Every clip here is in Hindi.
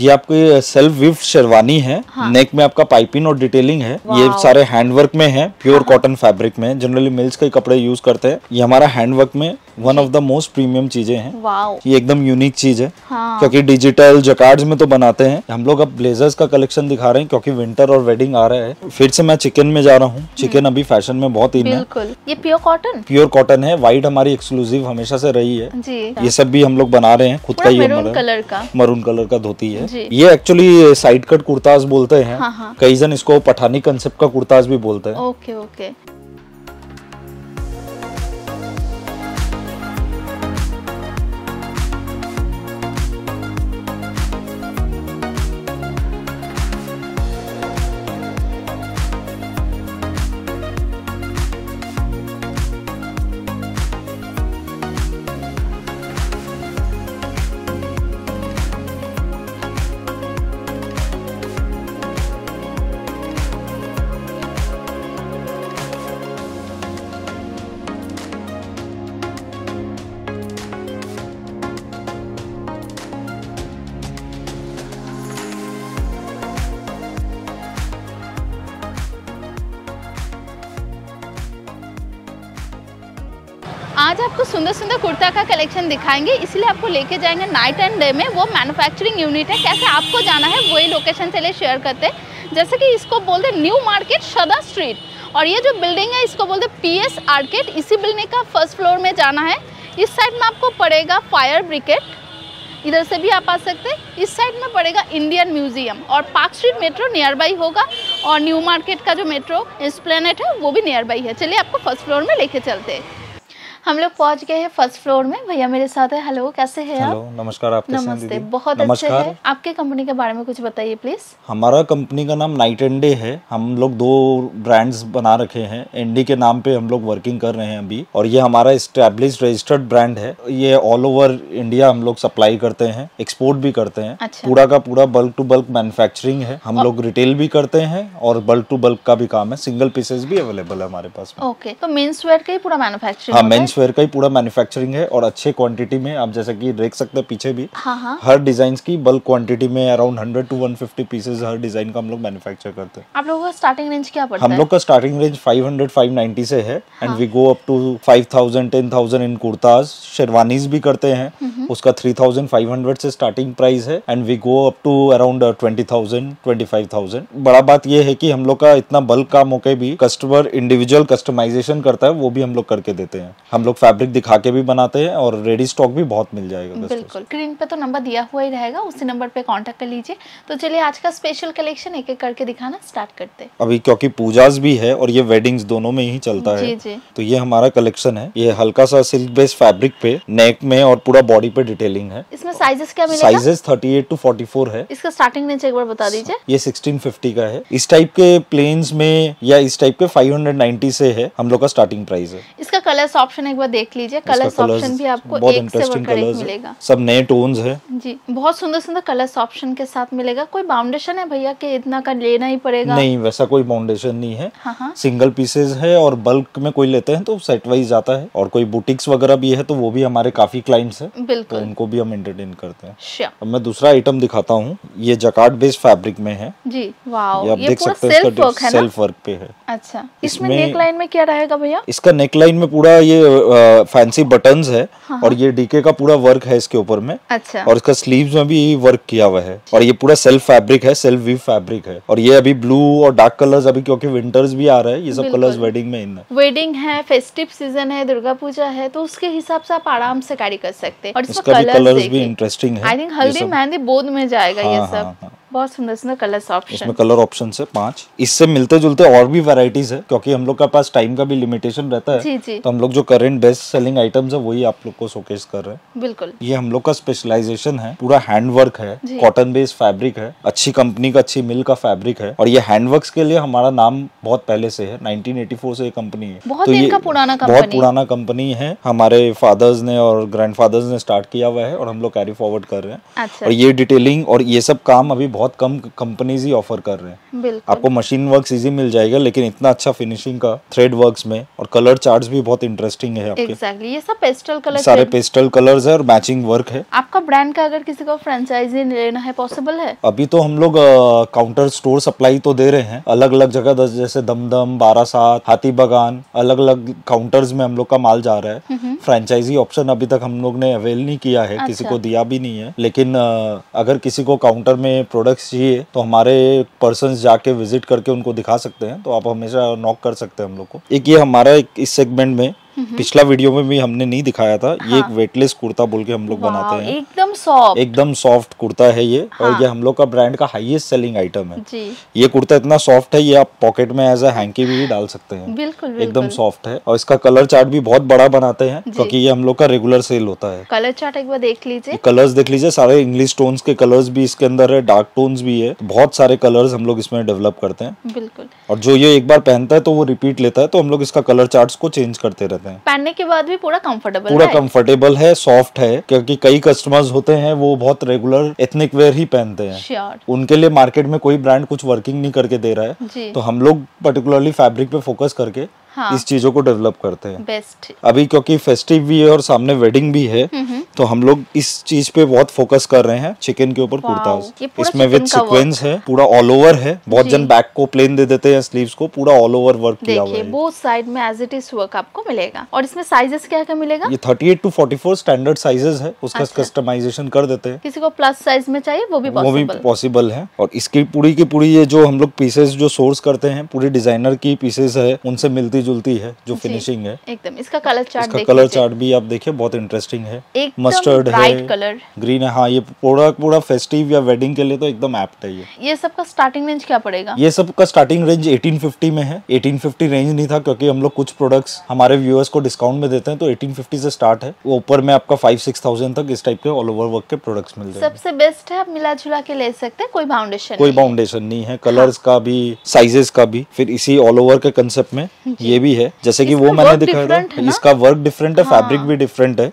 ये आपकी सेल्फ विफ्ट शेरवानी है हाँ। नेक में आपका पाइपिंग और डिटेलिंग है ये सारे हैंडवर्क में है प्योर कॉटन फैब्रिक में जनरली मिल्स के कपड़े यूज करते हैं ये हमारा हैंडवर्क में one of the most premium चीजें हैं ये एकदम यूनिक चीज है हाँ। क्योंकि डिजिटल जकार्ड में तो बनाते हैं हम लोग अब ब्लेजर्स का कलेक्शन दिखा रहे हैं क्योंकि विंटर और वेडिंग आ रहा है फिर से मैं चिकन में जा रहा हूँ चिकन हम्म। अभी फैशन में बहुत इन है ये प्योर कॉटन प्योर कॉटन है व्हाइट हमारी एक्सक्लूसिव हमेशा से रही है ये सब भी हम लोग बना रहे हैं खुद का ये मरून कलर का मरून कलर का धोती है ये एक्चुअली साइड कट कुर्ताज बोलते हैं हाँ, हाँ. कई जन इसको पठानी कंसेप्ट का कुर्ताज भी बोलते हैं ओके ओके आपको सुंदर सुंदर कुर्ता का कलेक्शन दिखाएंगे इसलिए आपको लेके जाएंगे नाइट एंड डे में वो मैन्युफैक्चरिंग यूनिट है कैसे आपको जाना है वही लोकेशन चले शेयर करते हैं जैसे कि इसको बोलते न्यू मार्केट सदा स्ट्रीट और ये जो बिल्डिंग है इसको बोलते पी एस आर्केट इसी बिल्डिंग का फर्स्ट फ्लोर में जाना है इस साइड में आपको पड़ेगा फायर ब्रिकेट इधर से भी आप आ सकते हैं इस साइड में पड़ेगा इंडियन म्यूजियम और Park Street metro near by होगा और न्यू मार्केट का जो मेट्रो एक्सप्लेनेट है वो भी नियर बाई है चलिए आपको फर्स्ट फ्लोर में लेके चलते हैं हम लोग पहुंच गए हैं फर्स्ट फ्लोर में भैया मेरे साथ है हेलो कैसे हैं आप नमस्कार आप नमस्ते बहुत अच्छे हैं आपके कंपनी के बारे में कुछ बताइए प्लीज हमारा कंपनी का नाम नाइट एंड डे है हम लोग दो ब्रांड्स बना रखे हैं एनडी के नाम पे हम लोग वर्किंग कर रहे हैं अभी और ये हमारा स्टेब्लिश रजिस्टर्ड ब्रांड है ये ऑल ओवर इंडिया हम लोग सप्लाई करते हैं एक्सपोर्ट भी करते हैं अच्छा। पूरा का पूरा बल्क टू बल्क मैन्युफैक्चरिंग है हम लोग रिटेल भी करते हैं और बल्क टू बल्क का भी काम है सिंगल पीसेस भी अवेलेबल है हमारे पास ओके तो मेन्स वेयर का ही पूरा मैन्युफैक्चरिंग हाँ मेन्स वेयर का ही पूरा मैन्युफैक्चरिंग है और अच्छे क्वांटिटी में आप जैसा कि देख सकते हैं पीछे भी हाँ हाँ हर डिजाइन की बल्क क्वांटिटी में around hundred to one fifty pieces हर डिजाइन का हम लोग मैन्युफैक्चर करते हैं आप लोगों का स्टार्टिंग रेंज क्या पड़ता है हम लोग का starting range five hundred five ninety से है and we go up to five thousand ten thousand in kurtas sherwanis भी करते हैं उसका थ्री थाउजेंड फाइव हंड्रेड से स्टार्टिंग प्राइस है and we go up to around twenty thousand twenty five thousand बड़ा बात यह है कि हम लोग का इतना बल्क काम होकर भी कस्टमर इंडिविजुअल कस्टमाइजेशन करता है वो भी हम लोग करके देते हैं हम हम लोग फैब्रिक दिखा के भी बनाते हैं और रेडी स्टॉक भी बहुत मिल जाएगा बिल्कुल स्क्रीन पे तो नंबर दिया हुआ ही रहेगा उसी नंबर पे कांटेक्ट कर लीजिए तो चलिए आज का स्पेशल कलेक्शन एक एक करके दिखाना स्टार्ट करते हैं अभी क्योंकि पूजाज भी है और ये वेडिंग्स दोनों में ही चलता जी, है जी। तो ये हमारा कलेक्शन है ये हल्का सा सिल्क बेस्ड फैब्रिक पे नेक में और पूरा बॉडी पे डिटेलिंग है इसमें साइजेस क्या मिलेगा sizes eight to forty four है इसका स्टार्टिंग रेंज एक बार बता दीजिए ये सिक्सटीन फिफ्टी का है इस टाइप के प्लेन्स में या इस टाइप के फाइव हंड्रेड नाइन्टी से है हम लोग का स्टार्टिंग प्राइस है इसका कलर ऑप्शन एक बार देख लीजिए कलर्स ऑप्शन भी आपको एक से बढ़कर एक मिलेगा सब नए टोन्स है जी बहुत सुंदर सुंदर कलर्स ऑप्शन के साथ मिलेगा कोई बाउंडेशन है भैया कि इतना का लेना ही पड़ेगा नहीं वैसा कोई बाउंडेशन नहीं है सिंगल हाँ, पीसेज हाँ। है और बल्क में कोई लेते हैं तो सेट वाइज जाता है और कोई बुटीक्स वगैरह भी है तो वो भी हमारे काफी क्लाइंट्स है तो बिल्कुल उनको भी हम एंटरटेन करते हैं अब मैं दूसरा आइटम दिखाता हूँ ये जकार्ड बेस्ड फैब्रिक में है जी वाओ ये आप देख सकते हैं सेल्फ वर्क पे है अच्छा इसमें नेक लाइन में क्या रहेगा भैया इसका नेक लाइन में पूरा ये फैंसी बटन्स है हाँ। और हाँ। ये डीके का पूरा वर्क है इसके ऊपर में अच्छा और इसका स्लीव्स में भी वर्क किया हुआ है और ये पूरा सेल्फ फैब्रिक है सेल्फ वी फैब्रिक है और ये अभी ब्लू और डार्क कलर्स अभी क्योंकि विंटर्स भी आ रहा है ये सब कलर्स वेडिंग में इन वेडिंग है फेस्टिव सीजन है दुर्गा पूजा है तो उसके हिसाब से आप आराम से कैरी कर सकते हैं और इसका कलर्स भी इंटरेस्टिंग है आई थिंक हल्दी मेहंदी बोध में जाएगा हाँ, ये हाँ, सब बहुत सुंदर सुंदर कलर ऑप्शन इसमें कलर ऑप्शन है पांच इससे मिलते जुलते और भी वेराइटीज है क्योंकि हम लोग के पास टाइम का भी लिमिटेशन रहता है जी जी तो हम लोग जो करेंट बेस्ट सेलिंग आइटम्स है वही आप लोग को शोकेस कर रहे हैं बिल्कुल ये हम लोग का स्पेशलाइजेशन है पूरा हैंडवर्क है कॉटन बेस्ड फैब्रिक है अच्छी कंपनी का अच्छी मिल का फैब्रिक है और ये हैंडवर्क के लिए हमारा नाम बहुत पहले से है फोर से ये कंपनी है बहुत तो ये पुराना बहुत पुराना कंपनी है हमारे फादर्स ने और ग्रैंड ने स्टार्ट किया हुआ है और हम लोग कैरी फॉरवर्ड कर रहे हैं अच्छा। और ये डिटेलिंग और ये सब काम अभी बहुत कम कंपनीज ही ऑफर कर रहे हैं आपको मशीन वर्क इजी मिल जाएगा लेकिन इतना अच्छा फिनिशिंग का थ्रेड वर्क में और कलर चार्ट भी बहुत इंटरेस्टिंग है आपके exactly. ये सब पेस्टल कलर सारे पेस्टल कलर है और मैचिंग वर्क है आपका ब्रांड का अगर किसी को फ्रेंचाइजी लेना है पॉसिबल है अभी तो हम लोग काउंटर स्टोर सप्लाई तो दे रहे हैं अलग अलग जगह जैसे दमदम सात हाथी बगान अलग अलग काउंटर्स में हम लोग का माल जा रहा है फ्रेंचाइजी ऑप्शन अभी तक हम लोग ने अवेल नहीं किया है अच्छा। किसी को दिया भी नहीं है लेकिन अगर किसी को काउंटर में प्रोडक्ट प्रोडक्ट्स चाहिए तो हमारे पर्सन जाके विजिट करके उनको दिखा सकते हैं तो आप हमेशा नॉक कर सकते हैं हम लोग को एक ये हमारा एक इस सेगमेंट में हम्म। पिछला वीडियो में भी हमने नहीं दिखाया था हाँ। ये एक वेटलेस हाँ। कुर्ता बोल के हम लोग बनाते हैं एकदम सॉफ्ट एकदम सॉफ्ट कुर्ता है ये हाँ। और ये हम लोग का ब्रांड का हाईएस्ट सेलिंग आइटम है जी। ये कुर्ता इतना सॉफ्ट है ये आप पॉकेट में एज ए हैंकी भी, भी डाल सकते हैं बिल्कुल एकदम सॉफ्ट है और इसका कलर चार्ट भी बहुत बड़ा बनाते हैं क्योंकि ये हम लोग का रेगुलर सेल होता है कलर चार्ट एक बार देख लीजिए कलर्स देख लीजिए सारे इंग्लिश टोन्स के कलर्स भी इसके अंदर है डार्क टोन्स भी है बहुत सारे कलर्स हम लोग इसमें डेवलप करते हैं बिल्कुल और जो ये एक बार पहनता है तो वो रिपीट लेता है तो हम लोग इसका कलर चार्ट को चेंज करते रहते हैं हैं पहनने के बाद भी पूरा कंफर्टेबल पूरा कंफर्टेबल है सॉफ्ट है क्योंकि कई कस्टमर्स होते हैं वो बहुत रेगुलर एथनिक वेयर ही पहनते हैं उनके लिए मार्केट में कोई ब्रांड कुछ वर्किंग नहीं करके दे रहा है तो हम लोग पर्टिकुलरली फैब्रिक पे फोकस करके हाँ। इस चीजों को डेवलप करते हैं बेस्ट अभी क्योंकि फेस्टिव भी है और सामने वेडिंग भी है तो हम लोग इस चीज पे बहुत फोकस कर रहे हैं चिकन के ऊपर कुर्ता इसमें विद सिक्वेंस है पूरा ऑल ओवर है बहुत जन बैक को प्लेन दे देते हैं स्लीव्स को पूरा ऑल ओवर वर्क किया हुआ है बोथ साइड में एज इट इज वर्क आपको मिलेगा और इसमें साइजेस क्या क्या मिलेगा ये eight to four standard sizes है उसका कस्टमाइजेशन अच्छा। कर देते हैं किसी को प्लस साइज में चाहिए वो भी वो भी पॉसिबल है और इसकी पूरी की पूरी ये जो हम लोग पीसेस जो सोर्स करते हैं पूरी डिजाइनर की पीसेस है उनसे मिलती मिलती जुलती है जो फिनिशिंग है एकदम इसका कलर चार्ट इसका कलर चार्ट भी आप देखिए बहुत इंटरेस्टिंग है मस्टर्ड है कलर ग्रीन है हाँ ये पूरा पूरा फेस्टिव या वेडिंग के लिए तो एकदम एप्ट है ये ये सबका स्टार्टिंग रेंज क्या पड़ेगा ये सबका स्टार्टिंग रेंज एटीन में है एटीन रेंज नहीं था क्योंकि हम लोग कुछ प्रोडक्ट्स हमारे व्यूअर्स को डिस्काउंट में देते हैं तो एटीन से स्टार्ट है वो ऊपर में आपका फाइव सिक्स थाउजेंड तक इस टाइप के ऑल ओवर वर्क के प्रोडक्ट्स मिल जाएंगे सबसे बेस्ट है आप मिला जुला के ले सकते हैं कोई फाउंडेशन कोई फाउंडेशन नहीं है कलर्स हाँ। का भी साइजेस का भी फिर इसी ऑल ओवर के कंसेप्ट में ये भी है जैसे कि वो मैंने दिखाया था इसका वर्क डिफरेंट है हाँ। फैब्रिक भी डिफरेंट है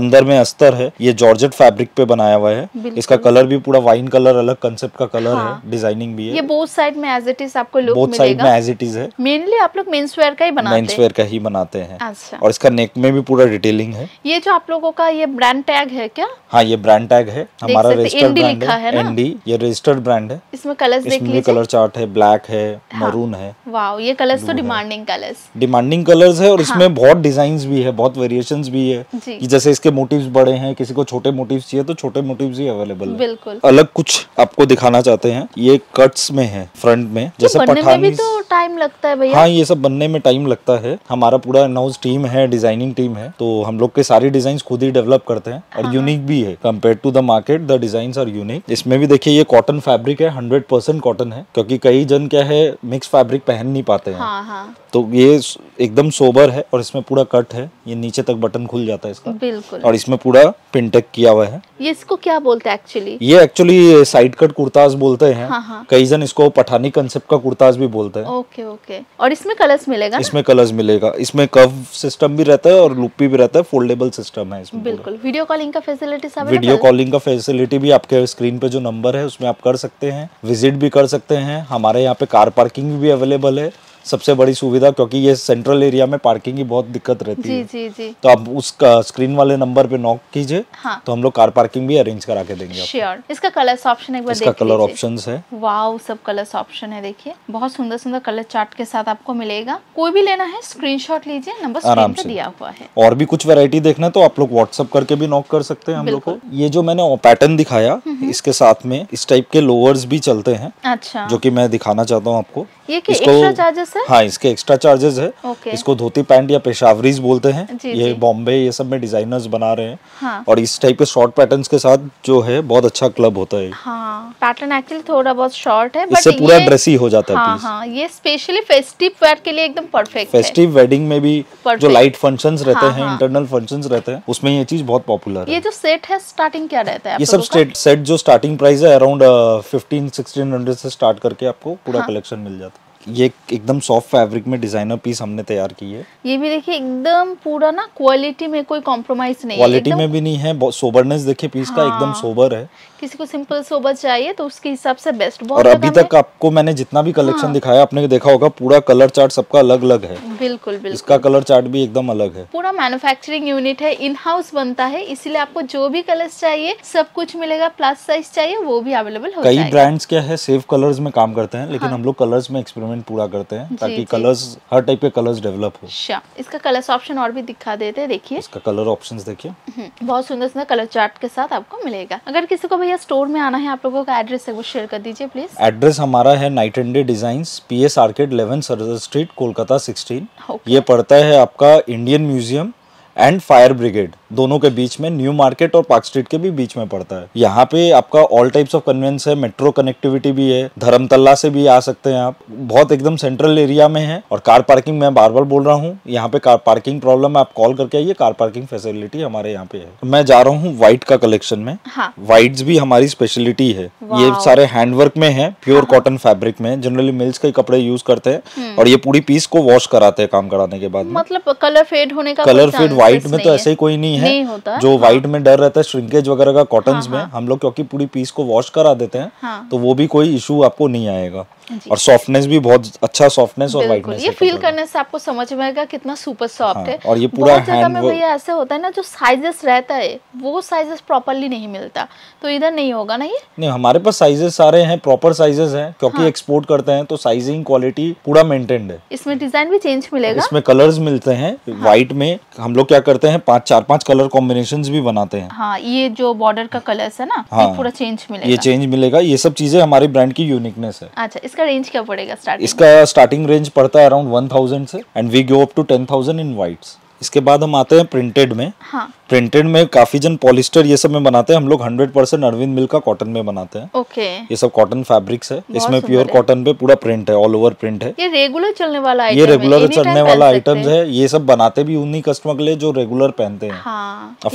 अंदर में अस्तर है ये जॉर्जेट फैब्रिक पे बनाया हुआ है इसका कलर भी पूरा वाइन कलर अलग कंसेप्ट का कलर है डिजाइनिंग हाँ। भी है ये बोथ साइड में एज इट इज आपको लुक बोथ साइड में एज इट इज है मेनली आप लोग मेन्स वेयर का ही बनाते मेन्स वेयर का ही बनाते हैं अच्छा। और इसका नेक में भी पूरा डिटेलिंग है ये जो आप लोगों का ये ब्रांड टैग है क्या हाँ ये ब्रांड टैग है हमारा रजिस्टर्ड ब्रांड है एनडी ये रजिस्टर्ड ब्रांड है इसमें कलर लीजिए कलर चार्ट है ब्लैक है मरून हाँ। है वाह ये कलर्स तो डिमांडिंग कलर्स डिमांडिंग कलर्स है और हाँ. इसमें बहुत डिजाइन भी है बहुत वेरिएशन भी है कि जैसे इसके मोटिव बड़े हैं किसी को छोटे मोटिव चाहिए तो छोटे मोटिव ही अवेलेबल है बिल्कुल अलग कुछ आपको दिखाना चाहते हैं ये कट्स में है फ्रंट में तो जैसे पठानी तो टाइम लगता है भैया हाँ ये सब बनने में टाइम लगता है हमारा पूरा नाउज टीम है डिजाइनिंग टीम है तो हम लोग के सारी डिजाइन खुद ही डेवलप करते हैं और यूनिक हाँ, हाँ। भी है compare to the market the design are unique इसमें भी देखिये ये कॉटन फैब्रिक है हंड्रेड परसेंट कॉटन है क्योंकि कई जन क्या है मिक्स फैब्रिक पहन नहीं पाते हैं हाँ, हाँ. तो ये एकदम सोबर है और इसमें पूरा कट है ये नीचे तक बटन खुल जाता है इसका बिल्कुल और इसमें पूरा पिंटेक किया हुआ है ये इसको क्या बोलते हैं एक्चुअली ये एक्चुअली साइड कट कुर्ताज बोलते हैं हाँ हा। कई जन इसको पठानी कंसेप्ट का कुर्ताज भी बोलते हैं ओके ओके और इसमें कलर्स मिलेगा इसमें कलर्स मिलेगा इसमें कव सिस्टम भी रहता है और लुपी भी रहता है फोल्डेबल सिस्टम है इसमें बिल्कुल वीडियो कॉलिंग का फैसिलिटी वीडियो कॉलिंग का फैसिलिटी भी आपके स्क्रीन पे जो नंबर है उसमें आप कर सकते हैं विजिट भी कर सकते हैं हमारे यहाँ पे कार पार्किंग भी अवेलेबल है सबसे बड़ी सुविधा क्योंकि ये सेंट्रल एरिया में पार्किंग की बहुत दिक्कत रहती जी, है जी जी तो आप उस स्क्रीन वाले नंबर पे नॉक कीजिए हाँ। तो हम लोग कार पार्किंग भी अरेंज करा के देंगे इसका कलर ऑप्शन एक बार इसका कलर ऑप्शन है वाओ सब कलर ऑप्शन है देखिए बहुत सुंदर सुंदर कलर चार्ट के साथ आपको मिलेगा कोई भी लेना है स्क्रीन लीजिए नंबर आराम से दिया हुआ है और भी कुछ वेरायटी देखना है तो आप लोग व्हाट्सअप करके भी नॉक कर सकते हैं हम लोग को ये जो मैंने पैटर्न दिखाया इसके साथ में इस टाइप के लोअर्स भी चलते हैं अच्छा जो की मैं दिखाना चाहता हूँ आपको ये कि एक्स्ट्रा चार्जेस है हाँ इसके एक्स्ट्रा चार्जेस है okay. इसको धोती पैंट या पेशावरीज बोलते हैं जी, ये बॉम्बे ये सब में डिजाइनर्स बना रहे हैं हाँ. और इस टाइप के शॉर्ट पैटर्न के साथ जो है बहुत अच्छा क्लब होता है हाँ. पैटर्न एक्चुअली थोड़ा बहुत शॉर्ट है इससे पूरा ड्रेसी हो जाता है हाँ, हाँ, ये स्पेशली फेस्टिव वेयर के लिए एकदम परफेक्ट फेस्टिव वेडिंग में भी जो लाइट फंक्शन रहते हाँ, हैं इंटरनल हाँ। फंक्शन रहते हैं उसमें ये चीज बहुत पॉपुलर है ये जो सेट है स्टार्टिंग क्या रहता है ये सब सेट जो स्टार्टिंग प्राइस है अराउंड फिफ्टीन सिक्सटीन हंड्रेड से स्टार्ट करके आपको पूरा कलेक्शन हाँ। मिल जाता है ये एकदम सॉफ्ट फैब्रिक में डिजाइनर पीस हमने तैयार की है ये भी देखिए एकदम पूरा ना क्वालिटी में कोई कॉम्प्रोमाइज नहीं क्वालिटी में भी नहीं है सोबरनेस देखिए पीस हाँ। का एकदम सोबर हाँ। है किसी को सिंपल सोबर चाहिए तो उसके हिसाब से बेस्ट बहुत और अभी तक आपको मैंने जितना भी कलेक्शन हाँ। दिखाया आपने देखा होगा पूरा कलर चार्ट सबका अलग अलग है बिल्कुल बिल्कुल इसका कलर चार्ट भी एकदम अलग है पूरा मैन्युफैक्चरिंग यूनिट है इन हाउस बनता है इसीलिए आपको जो भी कलर चाहिए सब कुछ मिलेगा प्लस साइज चाहिए वो भी अवेलेबल कई ब्रांड्स क्या है सेफ कलर्स में काम करते हैं लेकिन हाँ। हम लोग कलर्स में एक्सपेरिमेंट रिक्वायरमेंट पूरा करते हैं ताकि कलर्स हर टाइप के कलर्स डेवलप हो अच्छा, इसका कलर्स ऑप्शन और भी दिखा देते हैं देखिए इसका कलर ऑप्शन देखिए हम्म, बहुत सुंदर सुंदर कलर चार्ट के साथ आपको मिलेगा अगर किसी को भैया स्टोर में आना है आप लोगों का एड्रेस है वो शेयर कर दीजिए प्लीज एड्रेस हमारा है night and day design P S arcade eleven sir street Kolkata sixteen ये पड़ता है आपका Indian Museum and fire brigade दोनों के बीच में न्यू मार्केट और पार्क स्ट्रीट के भी बीच में पड़ता है यहाँ पे आपका ऑल टाइप्स ऑफ कन्वेंस है मेट्रो कनेक्टिविटी भी है धर्मतल्ला से भी आ सकते हैं आप बहुत एकदम सेंट्रल एरिया में है और कार पार्किंग मैं बार बार बोल रहा हूँ यहाँ पे कार पार्किंग प्रॉब्लम आप कॉल करके आइए कार पार्किंग फैसिलिटी हमारे यहाँ पे है मैं जा रहा हूँ व्हाइट का कलेक्शन में व्हाइट भी हमारी स्पेशलिटी है ये सारे हैंडवर्क में है प्योर कॉटन फैब्रिक में जनरली मिल्स के कपड़े यूज करते हैं हम्म। और ये पूरी पीस को वॉश कराते हैं काम कराने के बाद मतलब कलर फेड होने का कलर फेड व्हाइट व्हाइट में तो ऐसे ही कोई नहीं है नहीं होता जो व्हाइट में डर रहता है श्रिंकेज वगैरह का कॉटन हाँ, में हाँ। हम लोग क्योंकि पूरी पीस को वॉश करा देते हैं हाँ। तो वो भी कोई इशू आपको नहीं आएगा और सॉफ्टनेस भी बहुत अच्छा सॉफ्टनेस और वाइटनेस ये फील करने से आपको समझ में आएगा कितना सुपर सॉफ्ट है और ये पूरा भैया ऐसे होता है ना जो साइजेस रहता है वो साइजेस प्रॉपरली नहीं मिलता तो इधर नहीं होगा ना ये नहीं हमारे पास साइजेस सारे हैं प्रॉपर साइजेस हैं क्योंकि हाँ, एक्सपोर्ट करते हैं तो साइजिंग क्वालिटी पूरा मेंटेन्ड है इसमें डिजाइन भी चेंज मिलेगा इसमें कलर्स मिलते हैं व्हाइट में हम लोग क्या करते हैं पांच चार पांच कलर कॉम्बिनेशन भी बनाते हैं हाँ ये जो बॉर्डर का कलर है ना हाँ, पूरा चेंज मिलेगा ये चेंज मिलेगा ये सब चीजें हमारे ब्रांड की यूनिकनेस है अच्छा इसका रेंज क्या पड़ेगा स्टार्टिंग इसका स्टार्टिंग रेंज पड़ता है अराउंड वन थाउजेंड से and we go up to ten thousand in white इसके बाद हम आते हैं प्रिंटेड में हाँ. प्रिंटेड में काफी जन पॉलिस्टर ये सब में बनाते हैं हम लोग हंड्रेड परसेंट अरविंद मिल का कॉटन में बनाते हैं ओके ये सब कॉटन फैब्रिक्स है इसमें प्योर कॉटन पे पूरा प्रिंट है ऑल ओवर प्रिंट है ये रेगुलर चलने वाला ये रेगुलर चलने वाला आइटम है ये सब बनाते भी उन्हीं कस्टमर के लिए जो रेगुलर पहनते हैं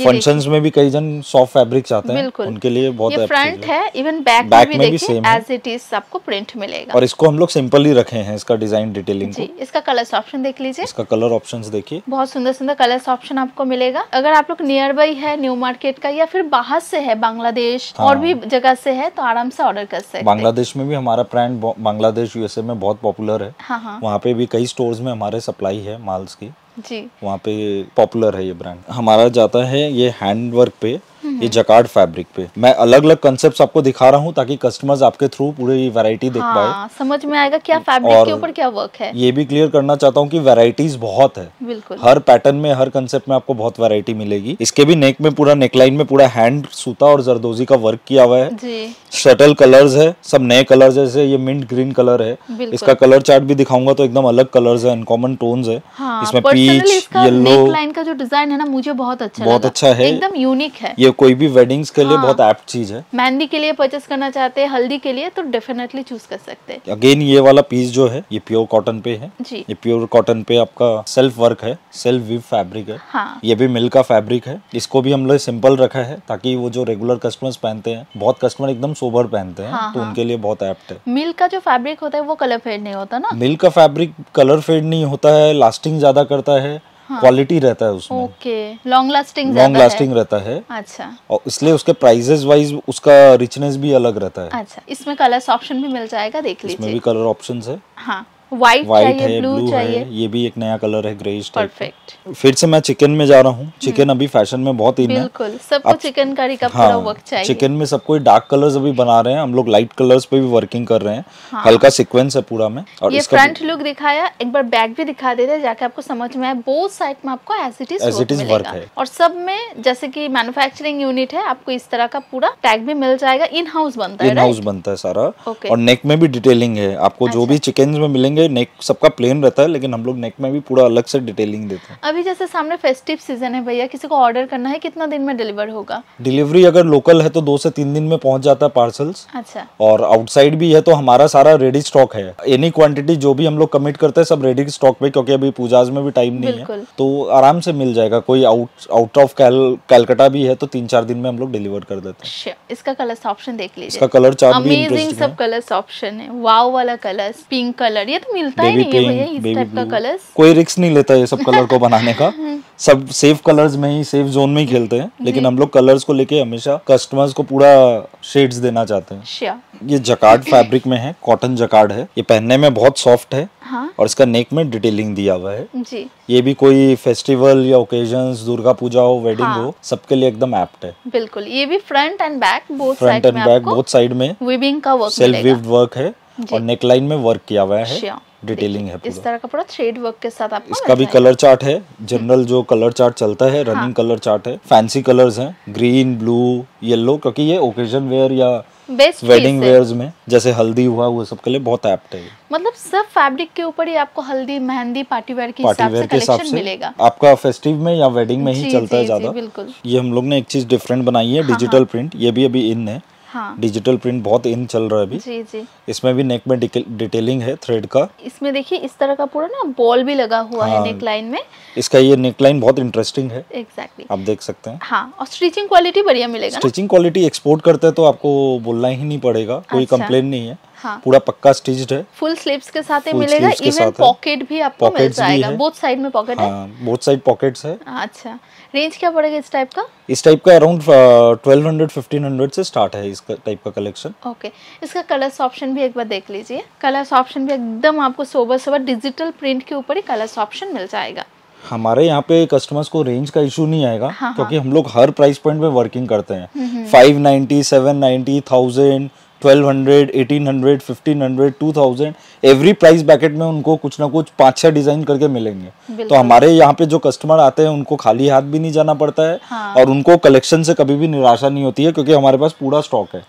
फंक्शन हाँ, में भी कई जन सॉफ्ट फैब्रिक चाहते हैं उनके लिए बहुत है इवन बैक बैक में भी सेम एज इट इज सबको प्रिंट मिलेगा और इसको हम लोग सिंपली रखे हैं इसका डिजाइन डिटेलिंग इसका कलर ऑप्शन देख लीजिए इसका कलर ऑप्शन देखिए बहुत सुंदर इस इन कलर्स ऑप्शन आपको मिलेगा अगर आप लोग नियर बाई है न्यू मार्केट का या फिर बाहर से है बांग्लादेश हाँ। और भी जगह से है तो आराम से ऑर्डर कर सकते बांग्लादेश में भी हमारा ब्रांड बांग्लादेश यूएसए में बहुत पॉपुलर है हाँ हाँ। वहाँ पे भी कई स्टोर में हमारे सप्लाई है माल्स की जी वहाँ पे पॉपुलर है ये ब्रांड हमारा जाता है ये हैंड वर्क पे हम्म। ये जकार्ड फैब्रिक पे मैं अलग अलग कंसेप्ट आपको दिखा रहा हूँ ताकि कस्टमर्स आपके थ्रू पूरी वैरायटी देख हाँ, पाए समझ में आएगा क्या फैब्रिक के ऊपर क्या वर्क है ये भी क्लियर करना चाहता हूँ कि वैरायटीज बहुत है बिल्कुल हर पैटर्न में हर कंसेप्ट में आपको बहुत वैरायटी मिलेगी इसके भी नेक में पूरा नेकलाइन में पूरा हैंड सूता और जरदोजी का वर्क किया हुआ है शटल कलर्स है सब नए कलर जैसे ये मिंट ग्रीन कलर है इसका कलर चार्ट भी दिखाऊंगा तो एकदम अलग कलर्स है अनकॉमन टोन्स है इसमें पीच येलो लाइन का जो डिजाइन है ना मुझे बहुत अच्छा बहुत अच्छा है एकदम यूनिक है ये कोई भी वेडिंग्स के लिए हाँ। बहुत एप्ट चीज है मेहंदी के लिए परचेस करना चाहते हैं हल्दी के लिए तो डेफिनेटली चूज कर सकते हैं अगेन ये वाला पीस जो है ये प्योर कॉटन पे है जी ये प्योर कॉटन पे आपका सेल्फ वर्क है सेल्फ वीव फैब्रिक है हाँ। ये भी मिल का फैब्रिक है इसको भी हम लोग सिंपल रखा है ताकि वो जो रेगुलर कस्टमर्स पहनते हैं बहुत कस्टमर एकदम सोबर पहनते हैं हाँ, तो हाँ। उनके लिए बहुत एप्ट है मिल का जो फैब्रिक होता है वो कलर फेड नहीं होता ना मिल का फैब्रिक कलर फेड नहीं होता है लास्टिंग ज्यादा करता है क्वालिटी हाँ। रहता है उसमें okay long lasting long lasting रहता है अच्छा और इसलिए उसके प्राइजेस वाइज उसका रिचनेस भी अलग रहता है अच्छा इसमें कलर ऑप्शन भी मिल जाएगा देख लीजिए इसमें भी कलर ऑप्शन है हाँ व्हाइट है ब्लू चाहिए है, ये भी एक नया कलर है ग्रेइश परफेक्ट फिर से मैं चिकन में जा रहा हूँ चिकन हम्म। अभी फैशन में बहुत ही बिल्कुल सबको चिकन का पूरा वर्क हाँ, चाहिए चिकन में सबको डार्क कलर्स अभी बना रहे हैं हम लोग लाइट कलर्स पे भी वर्किंग कर रहे हैं हाँ। हल्का सीक्वेंस है पूरा में और ये फ्रंट लुक दिखाया एक बार बैक भी दिखा देते हैं जाके आपको समझ में आए बोथ साइड में आपको as it is as it is work है और सब में जैसे की मैनुफेक्चरिंग यूनिट है आपको इस तरह का पूरा टैग भी मिल जाएगा इन हाउस बनता है इन हाउस बनता है सारा और नेक में भी डिटेलिंग है आपको जो अच्छा। भी चिकन में मिलेंगे करेंगे नेक सबका प्लेन रहता है लेकिन हम लोग नेक में भी पूरा अलग से डिटेलिंग देते हैं अभी जैसे सामने फेस्टिव सीजन है भैया किसी को ऑर्डर करना है कितना दिन में डिलीवर होगा डिलीवरी अगर लोकल है तो दो से तीन दिन में पहुंच जाता है पार्सल अच्छा और आउटसाइड भी है तो हमारा सारा रेडी स्टॉक है एनी क्वांटिटी जो भी हम लोग कमिट करते हैं सब रेडी स्टॉक में क्योंकि अभी पूजाज में भी टाइम नहीं है तो आराम से मिल जाएगा कोई आउट आउट ऑफ कैलकाटा भी है तो तीन चार दिन में हम लोग डिलीवर कर देते हैं इसका कलर ऑप्शन देख लीजिए इसका कलर चार्ट अमेजिंग सब कलर्स ऑप्शन है वाव वाला कलर पिंक कलर ये तो मिलता नहीं है भैया इस टाइप का कलर्स कोई रिस्क नहीं लेता ये सब कलर को बनाने का हम्म। सब सेफ कलर्स में ही सेफ जोन में ही खेलते हैं लेकिन हम लोग कलर्स को लेके हमेशा कस्टमर्स को पूरा शेड्स देना चाहते हैं ये जकार्ड फैब्रिक में है कॉटन जकार्ड है ये पहनने में बहुत सॉफ्ट है हाँ? और इसका नेक में डिटेलिंग दिया हुआ है जी ये भी कोई फेस्टिवल या ओकेजन दुर्गा पूजा हो वेडिंग हाँ। हो सबके लिए एकदम एप्ट है बिल्कुल ये भी front and back both front and back both side में विविंग का वर्क सेल्फ विव्ड वर्क है और नेकलाइन में वर्क किया हुआ है डिटेलिंग है इस तरह का पूरा थ्रेड वर्क के साथ आपको इसका भी कलर चार्ट है जनरल हम्म। जो कलर चार्ट चलता है रनिंग कलर चार्ट है फैंसी कलर्स हैं ग्रीन ब्लू येलो क्योंकि ये ओकेजन वेयर या बेस्ट वेडिंग वेयर्स में जैसे हल्दी हुआ वो के लिए बहुत एप्ट है मतलब सब फैब्रिक के ऊपर ही आपको हल्दी मेहंदी पार्टी वेयर के पार्टी वेयर के हिसाब से मिलेगा आपका फेस्टिव में या वेडिंग में ही चलता है ज्यादा बिल्कुल ये हम लोग ने एक चीज डिफरेंट बनाई है डिजिटल हाँ, प्रिंट हाँ। ये भी अभी इन है डिजिटल हाँ। प्रिंट बहुत इन चल रहा है अभी जी जी इसमें भी नेक में डिटेलिंग है थ्रेड का इसमें देखिए इस तरह का पूरा ना बॉल भी लगा हुआ हाँ। है नेक लाइन में इसका ये नेक लाइन बहुत इंटरेस्टिंग है एग्जैक्टली exactly. आप देख सकते हैं हाँ और स्टिचिंग क्वालिटी बढ़िया मिलेगा स्टिचिंग क्वालिटी एक्सपोर्ट करते हैं तो आपको बोलना ही नहीं पड़ेगा कोई कम्प्लेन अच्छा। नहीं है हाँ। पूरा पक्का स्टिच है फुल स्लीव्स के साथ ही मिलेगा इवन पॉकेट भी आपको मिल जाएगा बोथ साइड में पॉकेट है बोथ साइड पॉकेट्स है अच्छा रेंज क्या पड़ेगा इस टाइप का इस टाइप का around twelve hundred fifteen hundred से स्टार्ट है इसका टाइप का कलेक्शन ओके इसका कलर्स ऑप्शन भी एक बार देख लीजिए कलर्स ऑप्शन भी एकदम आपको सोबर सोबर डिजिटल प्रिंट के ऊपर ही कलर्स ऑप्शन मिल जाएगा हमारे यहाँ पे कस्टमर्स को रेंज का इशू नहीं आएगा हाँ, हाँ, क्योंकि हम लोग हर प्राइस पॉइंट पे वर्किंग करते हैं five ninety seven ninety thousand 1200, every price bracket में उनको कुछ ना कुछ पाँच छह डिजाइन करके मिलेंगे तो हमारे यहाँ पे जो कस्टमर आते हैं उनको खाली हाथ भी नहीं जाना पड़ता है हाँ। और उनको कलेक्शन से कभी भी निराशा नहीं होती है क्योंकि हमारे पास पूरा स्टॉक है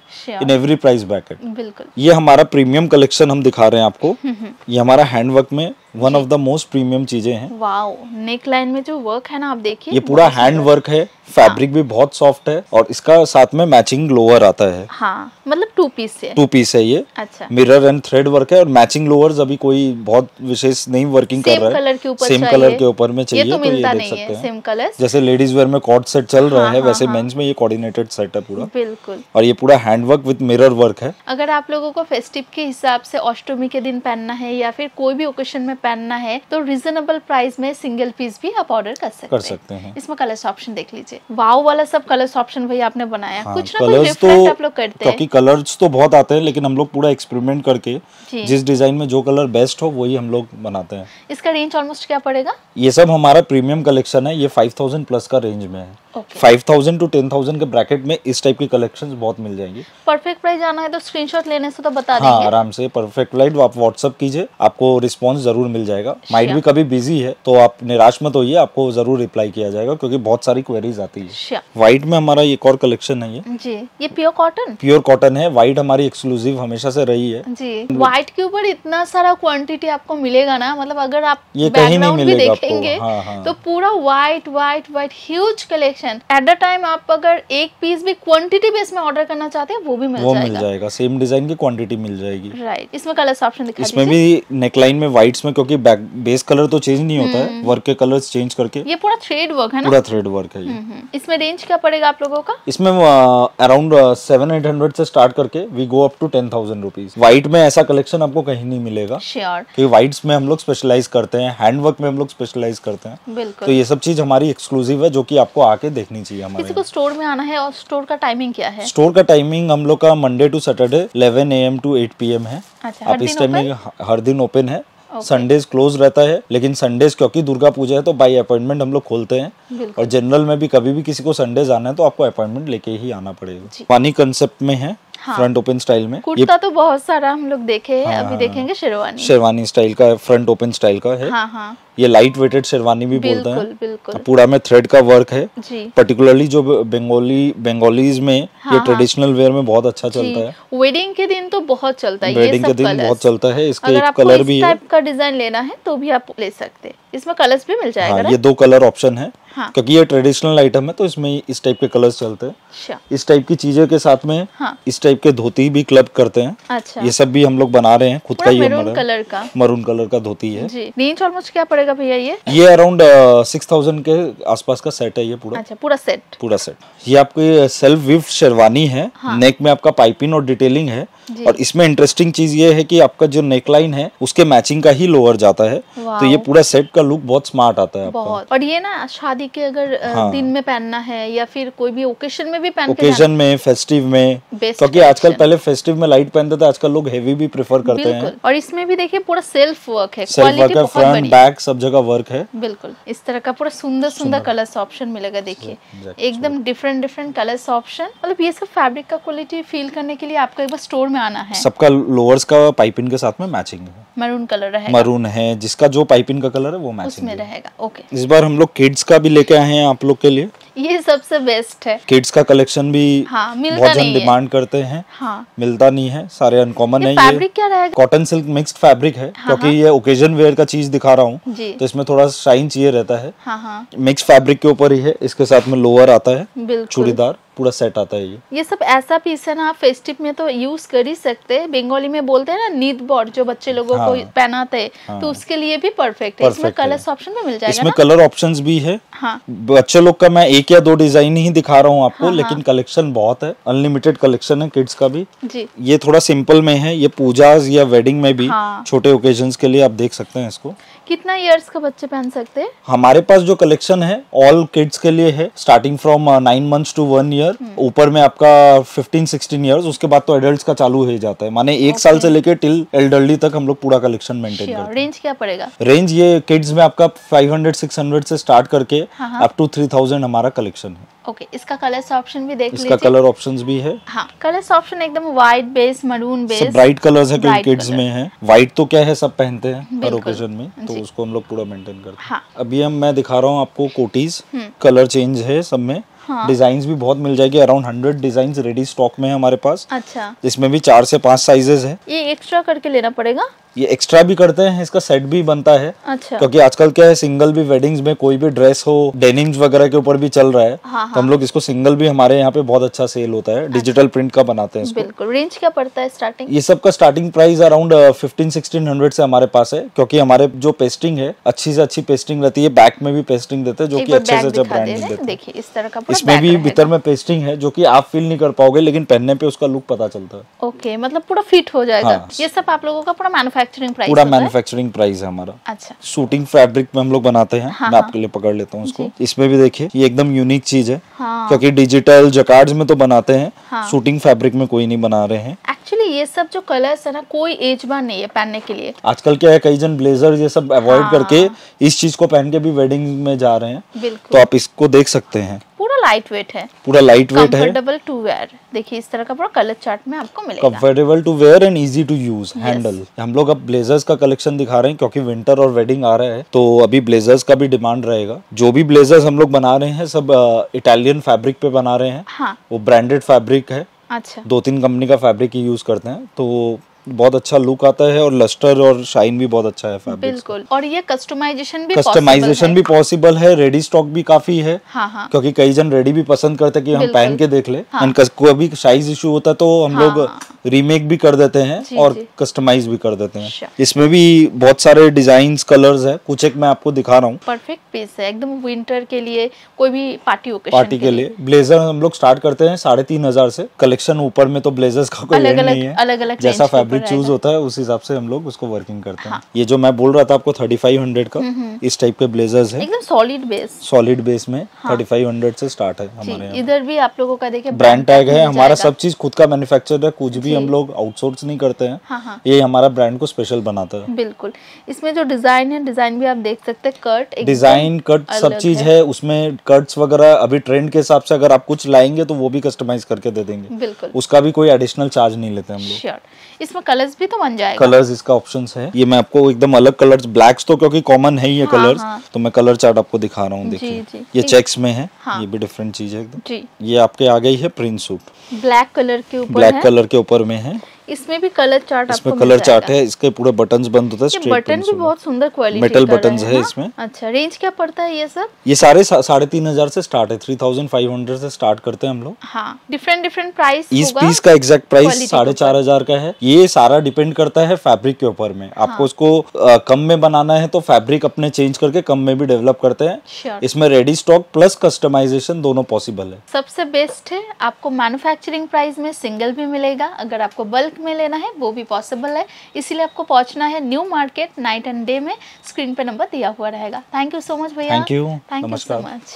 इन एवरी प्राइस बैकेट बिल्कुल ये हमारा प्रीमियम कलेक्शन हम दिखा रहे हैं आपको हम्म, हम्म। ये हमारा हैंडवर्क में one of the most premium चीजें हैं वाओ नेक लाइन में जो वर्क है ना आप देखिए ये पूरा हैंड वर्क है फैब्रिक हाँ। भी बहुत सॉफ्ट है और इसका साथ में मैचिंग लोअर आता है हाँ मतलब टू पीस है टू पीस है ये अच्छा मिरर एंड थ्रेड वर्क है और मैचिंग लोअर्स अभी कोई बहुत विशेष नहीं वर्किंग कर रहा है कलर के ऊपर सेम कलर के ऊपर में तो चाहिए तो, ये देख सकते हैं सेम कलर जैसे लेडीज वेयर में कॉर्ड सेट चल रहा हाँ, है हाँ, वैसे मेंस हाँ। में ये कोऑर्डिनेटेड सेट है पूरा बिल्कुल और ये पूरा hand work with mirror work है अगर आप लोगों को फेस्टिव के हिसाब से अष्टमी के दिन पहनना है या फिर कोई भी ओकेजन में पहनना है तो रिजनेबल प्राइस में सिंगल पीस भी आप ऑर्डर कर सकते कर सकते हैं इसमें कलर्स ऑप्शन देख लीजिए वाव वाला सब कलर्स ऑप्शन भाई आपने बनाया कुछ ना कुछ तो आप लोग करते हैं कलर्स तो तो बहुत आते हैं लेकिन हम लोग पूरा एक्सपेरिमेंट करके जिस डिजाइन में जो कलर बेस्ट हो वही हम लोग बनाते हैं इसका रेंज ऑलमोस्ट क्या पड़ेगा ये सब हमारा प्रीमियम कलेक्शन है ये फाइव प्लस का रेंज में है five thousand to ten thousand के ब्रैकेट में इस टाइप की कलेक्शन बहुत मिल जाएंगी परफेक्ट प्राइस जाना है तो स्क्रीनशॉट लेने से तो बता हाँ आराम से परफेक्ट लाइट आप व्हाट्सअप कीजिए आपको रिस्पॉन्स जरूर मिल जाएगा माइंड भी कभी बिजी है तो आप निराश मत होइए आपको जरूर रिप्लाई किया जाएगा क्योंकि बहुत सारी क्वेरीज आती है व्हाइट में हमारा एक और कलेक्शन है जी ये प्योर कॉटन प्योर कॉटन है व्हाइट हमारी एक्सक्लूसिव हमेशा से रही है जी व्हाइट के ऊपर इतना सारा क्वांटिटी आपको मिलेगा ना मतलब अगर आप ये कहीं नहीं मिलेगा हाँ, हाँ। तो पूरा white white white huge collection ten at the time आप अगर एक पीस भी क्वांटिटी बेस में ऑर्डर करना चाहते हैं वो भी मिल वो जाएगा मिल जाएगा सेम डिजाइन की क्वांटिटी मिल जाएगी राइट right. इसमें कलर ऑप्शन दिखा इसमें भी नेकलाइन में व्हाइट में क्योंकि बेस कलर तो चेंज नहीं होता है वर्क हम्म। के कलर चेंज करके ये पूरा थ्रेड वर्क है ना पूरा थ्रेड वर्क है ये हम्म, हम्म। इसमें रेंज क्या पड़ेगा आप लोगों का इसमें अराउंड सेवन एट हंड्रेड से स्टार्ट करके we go up to ten thousand rupees white में ऐसा कलेक्शन आपको कहीं नहीं मिलेगा श्योर sure. व्हाइट्स में हम लोग स्पेशलाइज करते हैं हैंडवर्क में हम लोग स्पेशलाइज करते हैं तो ये सब चीज हमारी एक्सक्लूसिव है जो की आपको आके जाके देखनी चाहिए हमारे किसी को स्टोर में आना है और स्टोर का टाइमिंग क्या है स्टोर का टाइमिंग हम लोग का Monday to Saturday eleven A to eight P M है अच्छा, आप इस टाइमिंग हर दिन ओपन है संडेज okay. क्लोज रहता है लेकिन संडेज क्योंकि दुर्गा पूजा है तो बाई अपॉइंटमेंट हम लोग खोलते हैं और जनरल में भी कभी भी किसी को संडेज आना है तो आपको अपॉइंटमेंट लेके ही आना पड़ेगा पानी कंसेप्ट में है फ्रंट ओपन स्टाइल में कुर्ता तो बहुत सारा हम लोग देखे हैं हाँ, अभी देखेंगे शेरवानी शेरवानी स्टाइल का फ्रंट ओपन स्टाइल का है हाँ, हाँ. ये लाइट वेटेड शेरवानी भी बोलते हैं तो पूरा में थ्रेड का वर्क है पर्टिकुलरली जो बंगाली बंगालीज में हाँ, ये ट्रेडिशनल हाँ। वेयर में बहुत अच्छा चलता है वेडिंग के दिन तो बहुत चलता है वेडिंग के दिन बहुत चलता है इसके अगर आपको कलर भी टाइप का डिजाइन लेना है तो भी आप ले सकते हैं इसमें कलर्स भी मिल जाएगा हाँ, ये दो कलर ऑप्शन है हाँ. क्योंकि ये ट्रेडिशनल आइटम है तो इसमें इस टाइप के कलर्स चलते हैं अच्छा। इस टाइप की चीजों के साथ में हाँ. इस टाइप के धोती भी क्लब करते हैं अच्छा ये सब भी हम लोग बना रहे हैं खुद का ही मरून कलर का मरून कलर का धोती है रेंज क्या पड़ेगा भैया ये ये अराउंड सिक्स थाउजेंड के आसपास का सेट है ये पूरा अच्छा पूरा सेट पूरा सेट ये आपकी सेल्फ विफ्ट शेरवानी है हाँ। नेक में आपका पाइपिंग और डिटेलिंग है और इसमें इंटरेस्टिंग चीज ये है कि आपका जो नेकलाइन है उसके मैचिंग का ही लोअर जाता है तो ये पूरा सेट का लुक बहुत स्मार्ट आता है बहुत और ये ना शादी के अगर हाँ। दिन में पहनना है या फिर कोई भी ओकेजन में भी पहन ओकेजन में फेस्टिव में क्योंकि आजकल पहले फेस्टिव में लाइट पहनते थे आजकल लोग हेवी भी प्रेफर करते हैं और इसमें भी देखिए पूरा सेल्फ वर्क है सेल्फ वर्क है फ्रंट बैक सब जगह वर्क है बिल्कुल इस तरह का पूरा सुंदर सुंदर कलर्स ऑप्शन मिलेगा देखिए एकदम डिफरेंट डिफरेंट कलर्स ऑप्शन मतलब ये सब फैब्रिक का क्वालिटी फील करने के लिए आपको एक बार स्टोर में में आना है सबका लोअर्स का पाइपिंग के साथ में मैचिंग है मरून कलर रहेगा मरून है जिसका जो पाइपिंग का कलर है वो मैचिंग उसमें रहेगा ओके इस बार हम लोग किड्स का भी लेके आए हैं आप लोग के लिए ये सबसे बेस्ट है किड्स का कलेक्शन भी हाँ, बहुत जन डिमांड करते हैं हाँ। मिलता नहीं है सारे अनकॉमन है ये कॉटन सिल्क मिक्स्ड फैब्रिक है हाँ, क्योंकि हाँ। ये ओकेजन वेयर का चीज दिखा रहा हूँ तो इसमें थोड़ा शाइन चाहिए रहता है मिक्स हाँ, फैब्रिक के ऊपर ही है इसके साथ में लोअर आता है चूड़ीदार पूरा सेट आता है ये ये सब ऐसा पीस है ना आप फेस्टिव में तो यूज कर ही सकते हैं बंगाली में बोलते हैं ना नीद बोर्ड जो बच्चे लोगों हाँ, को पहनाते हैं तो हाँ, तो उसके लिए भी परफेक्ट है इसमें कलर ऑप्शन भी मिल जाएगा इसमें कलर ऑप्शन भी है हाँ, बच्चे लोग का मैं एक या दो डिजाइन ही दिखा रहा हूँ आपको हाँ, हाँ। लेकिन कलेक्शन बहुत है अनलिमिटेड कलेक्शन है किड्स का भी जी ये थोड़ा सिंपल में है ये पूजा या वेडिंग में भी हाँ। छोटे ओकेजन के लिए आप देख सकते हैं इसको कितना इयर्स का बच्चे पहन सकते हैं हमारे पास जो कलेक्शन है ऑल किड्स के लिए है starting from nine months to one year year ऊपर में आपका 15 16 इयर्स उसके बाद तो एडल्ट्स का चालू हो जाता है माने एक okay. साल से लेकर टिल एल्डरली तक हम लोग पूरा कलेक्शन मेंटेन करते हैं रेंज क्या पड़ेगा रेंज ये किड्स में आपका 500 600 से स्टार्ट करके अप टू 3000 हमारा कलेक्शन है ओके okay, इसका कलर्स ऑप्शन भी देख इसका कलर ऑप्शंस भी है हाँ कलर्स ऑप्शन एकदम white base maroon base bright colours है क्योंकि किड्स में है व्हाइट तो क्या है सब पहनते हैं हर ओकेजन में तो उसको हम लोग पूरा मेंटेन करते हैं हाँ। अभी हम मैं दिखा रहा हूँ आपको कोटीज कलर चेंज है सब में हाँ। डिजाइन भी बहुत मिल जाएगी around hundred design ready stock में है हमारे पास अच्छा इसमें भी चार से पाँच साइजेस है ये एक्स्ट्रा करके लेना पड़ेगा ये एक्स्ट्रा भी करते हैं इसका सेट भी बनता है अच्छा। क्योंकि आजकल क्या है सिंगल भी वेडिंग्स में कोई भी ड्रेस हो डेनिम्स वगैरह के ऊपर भी चल रहा है हाँ, हाँ। तो हम लोग इसको सिंगल भी हमारे यहाँ पे बहुत अच्छा सेल होता है डिजिटल अच्छा। प्रिंट का बनाते हैं इसको। बिल्कुल रेंज क्या पड़ता है स्टार्टिंग ये सबका starting price around fifteen sixteen hundred से हमारे पास है क्योंकि हमारे जो पेस्टिंग है अच्छी से अच्छी पेस्टिंग रहती है बैक में भी पेस्टिंग देते हैं जो की अच्छे से अच्छा ब्रांड देखिए इस तरह का इसमें भी भीतर में पेस्टिंग है जो कि आप फील नहीं कर पाओगे लेकिन पहनने पे उसका लुक पता चलता है ओके okay, मतलब पूरा फिट हो जाएगा हाँ, ये सब आप लोगों का पूरा मैन्युफैक्चरिंग प्राइस पूरा मैन्युफैक्चरिंग प्राइस है हमारा अच्छा शूटिंग फैब्रिक में हम लोग बनाते हैं हाँ, मैं हाँ। आपके लिए पकड़ लेता हूँ उसको इसमें भी देखिये ये एकदम यूनिक चीज है हाँ। क्योंकि डिजिटल जकार्ड में तो बनाते हैं शूटिंग फैब्रिक में कोई नहीं बना रहे हैं एक्चुअली ये सब जो कलर्स है ना कोई एज बार नहीं है पहनने के लिए आजकल क्या है कई जन ब्लेजर ये सब अवॉइड करके इस चीज को पहन के भी वेडिंग में जा रहे हैं तो आप इसको देख सकते हैं लाइट वेट है पूरा लाइट वेट है कंफर्टेबल टू वेयर देखिए इस तरह का पूरा कलर चार्ट में आपको मिलेगा comfortable to wear and easy to use handle हम लोग अब ब्लेजर्स का कलेक्शन दिखा रहे हैं क्योंकि विंटर और वेडिंग आ रहा है तो अभी ब्लेजर्स का भी डिमांड रहेगा जो भी ब्लेजर्स हम लोग बना रहे हैं सब इटालियन फैब्रिक पे बना रहे हैं हाँ। वो ब्रांडेड फैब्रिक है अच्छा दो तीन कंपनी का फैब्रिक ही यूज करते हैं तो बहुत अच्छा लुक आता है और लस्टर और शाइन भी बहुत अच्छा है फैब्रिक बिल्कुल और ये कस्टमाइजेशन भी कस्टमाइजेशन भी पॉसिबल है रेडी स्टॉक भी काफी है हाँ, हाँ. क्योंकि कई जन रेडी भी पसंद करते कि हम पहन के देख ले हाँ. कोई भी साइज इशू होता तो हम हाँ. लोग रीमेक भी कर देते हैं और कस्टमाइज भी कर देते हैं इसमें भी बहुत सारे डिजाइन कलर्स है कुछ एक मैं आपको दिखा रहा हूँ परफेक्ट पीस है एकदम विंटर के लिए कोई भी पार्टी पार्टी के लिए ब्लेजर हम लोग स्टार्ट करते हैं साढ़े तीन हजार से कलेक्शन ऊपर में तो ब्लेजर्स का कोई नहीं है अलग अलग जैसा फैब्रिक टॉपिक चूज होता है उस हिसाब से हम लोग उसको वर्किंग करते हैं हाँ। ये जो मैं बोल रहा था आपको थर्टी फाइव हंड्रेड का हम्म, हम्म। इस टाइप के ब्लेजर्स हाँ। है एकदम सॉलिड बेस सॉलिड बेस में थर्टी फाइव हंड्रेड से स्टार्ट है हमारे इधर भी आप लोगों का देखिए ब्रांड टैग है हमारा सब चीज खुद का मैन्युफैक्चर है कुछ भी हम लोग आउटसोर्स नहीं करते हैं हाँ, ये हमारा ब्रांड को स्पेशल बनाता है बिल्कुल इसमें जो डिजाइन है डिजाइन भी आप देख सकते हैं कट डिजाइन कट सब चीज है उसमें कट्स वगैरह अभी ट्रेंड के हिसाब से अगर आप कुछ लाएंगे तो वो भी कस्टमाइज करके दे देंगे बिल्कुल उसका भी कोई एडिशनल चार्ज नहीं लेते हम लोग इसमें कलर्स भी तो बन जाएगा कलर्स इसका ऑप्शन है ये मैं आपको एकदम अलग कलर्स ब्लैक्स तो क्योंकि कॉमन है ये हाँ, कलर्स हाँ. तो मैं कलर चार्ट आपको दिखा रहा हूँ देखिए ये चेक्स में है हाँ. ये भी डिफरेंट चीज है एकदम ये आपके आ गई है प्रिंट सूप ब्लैक कलर के ऊपर ब्लैक कलर के ऊपर में है इसमें भी कलर चार्ट इसमें कलर चार्ट है इसके पूरे बटन बंद होता है बटन भी बहुत सुंदर क्वालिटी मेटल बटन है इसमें अच्छा रेंज क्या पड़ता है ये सब ये सारे साढ़े तीन हजार से स्टार्ट है थ्री थाउजेंड फाइव हंड्रेड से स्टार्ट करते हैं हम लोग हाँ डिफरेंट डिफरेंट प्राइस इस पीस का एग्जैक्ट प्राइस साढ़े चार हजार का है ये सारा डिपेंड करता है फैब्रिक के ऊपर में आपको उसको हाँ। कम में बनाना है तो फैब्रिक अपने चेंज करके कम में भी डेवलप करते हैं इसमें रेडी स्टॉक प्लस कस्टमाइजेशन दोनों पॉसिबल है सबसे बेस्ट है आपको मैन्युफैक्चरिंग प्राइस में सिंगल भी मिलेगा अगर आपको बल्क मार्केट में लेना है वो भी पॉसिबल है इसीलिए आपको पहुंचना है New Market night and day में स्क्रीन पे नंबर दिया हुआ रहेगा थैंक यू सो मच भैया थैंक यू सो मच